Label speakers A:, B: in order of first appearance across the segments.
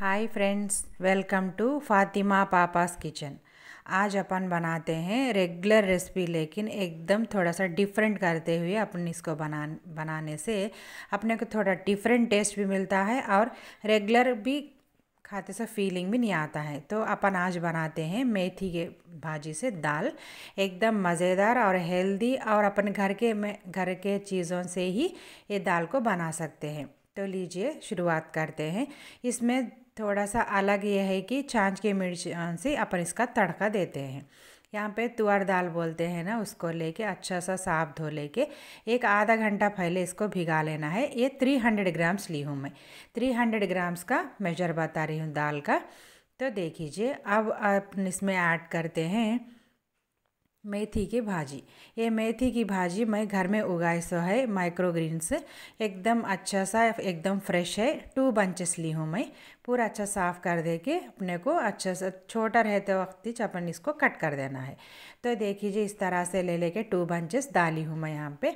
A: hi friends welcome to Fatima papa's kitchen आज अपन बनाते हैं रेगुलर रेसिपी लेकिन एकदम थोड़ा सा डिफरेंट करते हुए अपन इसको बना बनाने से अपने को थोड़ा डिफरेंट टेस्ट भी मिलता है और रेगुलर भी खाते से फीलिंग भी नहीं आता है तो अपन आज बनाते हैं मेथी के भाजी से दाल एकदम मज़ेदार और हेल्दी और अपन घर के में घर के चीज़ों से ही ये दाल को बना सकते हैं तो लीजिए शुरुआत करते हैं इसमें थोड़ा सा अलग ये है कि छाछ के मिर्च से अपन इसका तड़का देते हैं यहाँ पे तुअर दाल बोलते हैं ना उसको लेके अच्छा सा साफ धो लेके एक आधा घंटा पहले इसको भिगा लेना है ये थ्री हंड्रेड ग्राम्स ली हूँ मैं थ्री हंड्रेड ग्राम्स का मेजर बता रही हूँ दाल का तो लीजिए अब अपन इसमें ऐड करते हैं मेथी की भाजी ये मेथी की भाजी मैं घर में उगाई सो है माइक्रोग्रीन से एकदम अच्छा सा एकदम फ्रेश है टू बंचेस ली हूँ मैं पूरा अच्छा साफ़ कर दे के अपने को अच्छा सा छोटा रहते वक्त ही अपन इसको कट कर देना है तो देख लीजिए इस तरह से ले लेके टू बंचेस डाली हूँ मैं यहाँ पे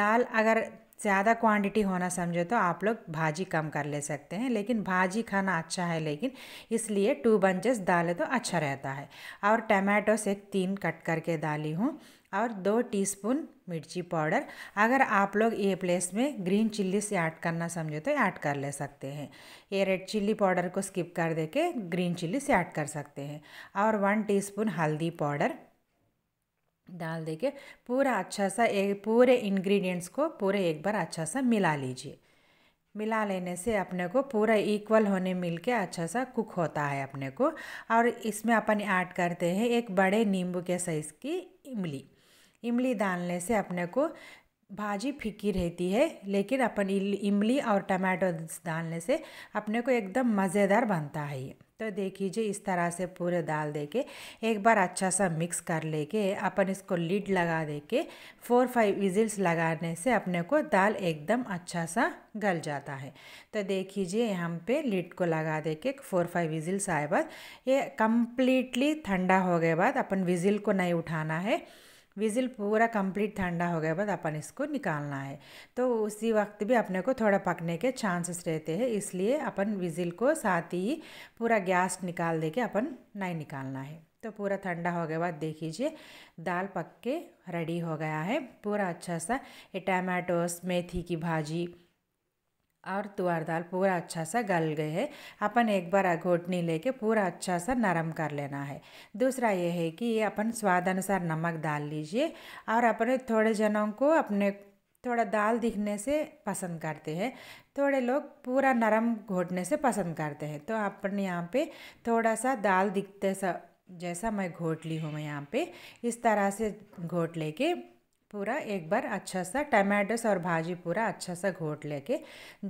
A: दाल अगर ज़्यादा क्वांटिटी होना समझे तो आप लोग भाजी कम कर ले सकते हैं लेकिन भाजी खाना अच्छा है लेकिन इसलिए टू बंचेस डाले तो अच्छा रहता है और टमाटोस एक तीन कट करके डाली हूँ और दो टीस्पून मिर्ची पाउडर अगर आप लोग ये प्लेस में ग्रीन चिल्ली से ऐड करना समझे तो ऐड कर ले सकते हैं ये रेड चिल्ली पाउडर को स्किप कर दे के ग्रीन चिल्ली से ऐड कर सकते हैं और वन टीस्पून हल्दी पाउडर डाल देके पूरा अच्छा सा एक पूरे इंग्रेडिएंट्स को पूरे एक बार अच्छा सा मिला लीजिए मिला लेने से अपने को पूरा इक्वल होने मिल के अच्छा सा कुक होता है अपने को और इसमें अपन ऐड करते हैं एक बड़े नींबू के साइज़ की इमली इमली डालने से अपने को भाजी फिक्की रहती है लेकिन अपन इमली और टमाटो डालने से अपने को एकदम मज़ेदार बनता है ये तो देख लीजिए इस तरह से पूरे दाल दे के एक बार अच्छा सा मिक्स कर लेके अपन इसको लीड लगा दे के फोर फाइव विजिल्स लगाने से अपने को दाल एकदम अच्छा सा गल जाता है तो देख लीजिए यहाँ पे लीड को लगा दे के फोर फाइव विजिल्स आए बाद ये कम्प्लीटली ठंडा हो गए बाद अपन विजिल को नहीं उठाना है विजिल पूरा कंप्लीट ठंडा हो गया बाद अपन इसको निकालना है तो उसी वक्त भी अपने को थोड़ा पकने के चांसेस रहते हैं इसलिए अपन विजिल को साथ ही पूरा गैस निकाल दे के अपन नहीं निकालना है तो पूरा ठंडा हो गया बाद देख लीजिए दाल पक के रेडी हो गया है पूरा अच्छा सा ये टमाटोस मेथी की भाजी और तुअर दाल पूरा अच्छा सा गल गए है अपन एक बार घोटनी लेके पूरा अच्छा सा नरम कर लेना है दूसरा ये है कि अपन स्वाद अनुसार नमक डाल लीजिए और अपने थोड़े जनों को अपने थोड़ा दाल दिखने से पसंद करते हैं थोड़े लोग पूरा नरम घोटने से पसंद करते हैं तो अपन यहाँ पे थोड़ा सा दाल दिखते सा जैसा मैं घोट ली हूँ मैं यहाँ पे इस तरह से घोट लेके पूरा एक बार अच्छा सा टमाटोस और भाजी पूरा अच्छा सा घोट लेके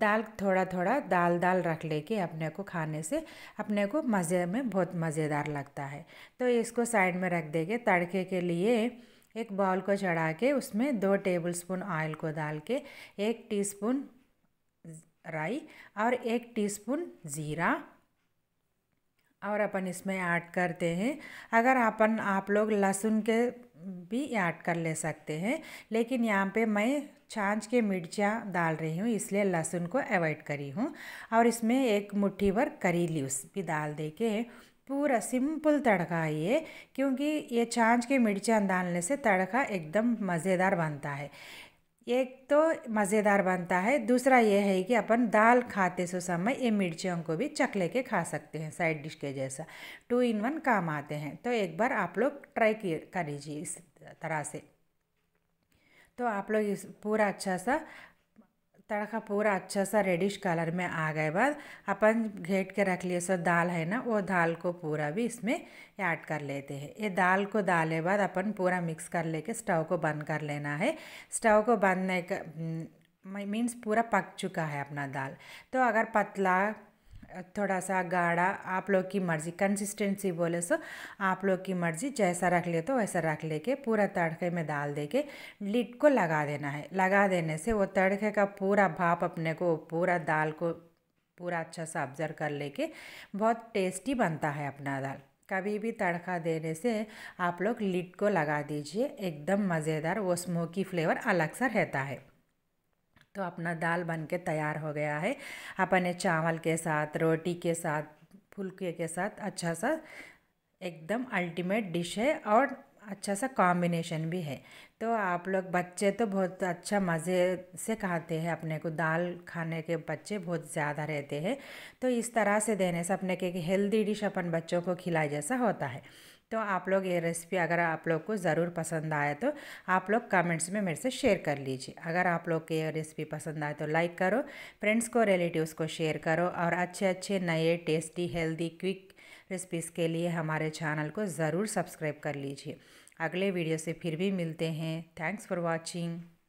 A: दाल थोड़ा थोड़ा दाल दाल रख लेके अपने को खाने से अपने को मज़े में बहुत मज़ेदार लगता है तो इसको साइड में रख देंगे तड़के के लिए एक बाउल को चढ़ा के उसमें दो टेबलस्पून ऑयल को डाल के एक टीस्पून राई और एक टीस्पून ज़ीरा और अपन इसमें ऐड करते हैं अगर अपन आप लोग लहसुन के भी ऐड कर ले सकते हैं लेकिन यहाँ पे मैं छाछ के मिर्चियाँ डाल रही हूँ इसलिए लहसुन को अवॉइड करी हूँ और इसमें एक मुट्ठी भर करी लीव्स भी डाल दे के पूरा सिंपल तड़का है ये क्योंकि ये छाछ के मिर्चियाँ डालने से तड़का एकदम मज़ेदार बनता है एक तो मज़ेदार बनता है दूसरा यह है कि अपन दाल खाते सो समय ये मिर्चियों को भी चकले के खा सकते हैं साइड डिश के जैसा टू इन वन काम आते हैं तो एक बार आप लोग ट्राई कर लीजिए इस तरह से तो आप लोग इस पूरा अच्छा सा तड़का पूरा अच्छा सा रेडिश कलर में आ गए बाद अपन घेट के रख लिए सो दाल है ना वो दाल को पूरा भी इसमें ऐड कर लेते हैं ये दाल को डाले बाद अपन पूरा मिक्स कर लेके स्टव को बंद कर लेना है स्टव को बंद नहीं कर मीन्स पूरा पक चुका है अपना दाल तो अगर पतला थोड़ा सा गाढ़ा आप लोग की मर्ज़ी कंसिस्टेंसी बोले सो आप लोग की मर्ज़ी जैसा रख ले तो वैसा रख लेके पूरा तड़के में डाल दे के लिड को लगा देना है लगा देने से वो तड़के का पूरा भाप अपने को पूरा दाल को पूरा अच्छा सा ऑब्जर्व कर लेके बहुत टेस्टी बनता है अपना दाल कभी भी तड़का देने से आप लोग लिड को लगा दीजिए एकदम मज़ेदार वो स्मोकी फ्लेवर अलग सा रहता है तो अपना दाल बन के तैयार हो गया है अपन चावल के साथ रोटी के साथ फुलके के साथ अच्छा सा एकदम अल्टीमेट डिश है और अच्छा सा कॉम्बिनेशन भी है तो आप लोग बच्चे तो बहुत अच्छा मज़े से खाते हैं अपने को दाल खाने के बच्चे बहुत ज़्यादा रहते हैं तो इस तरह से देने से अपने के हेल्दी डिश अपन बच्चों को खिलाए जैसा होता है तो आप लोग ये रेसिपी अगर आप लोग को ज़रूर पसंद आए तो आप लोग कमेंट्स में मेरे से शेयर कर लीजिए अगर आप लोग को ये रेसिपी पसंद आए तो लाइक करो फ्रेंड्स को रिलेटिव्स को शेयर करो और अच्छे अच्छे नए टेस्टी हेल्दी क्विक रेसिपीज़ के लिए हमारे चैनल को ज़रूर सब्सक्राइब कर लीजिए अगले वीडियो से फिर भी मिलते हैं थैंक्स फॉर वॉचिंग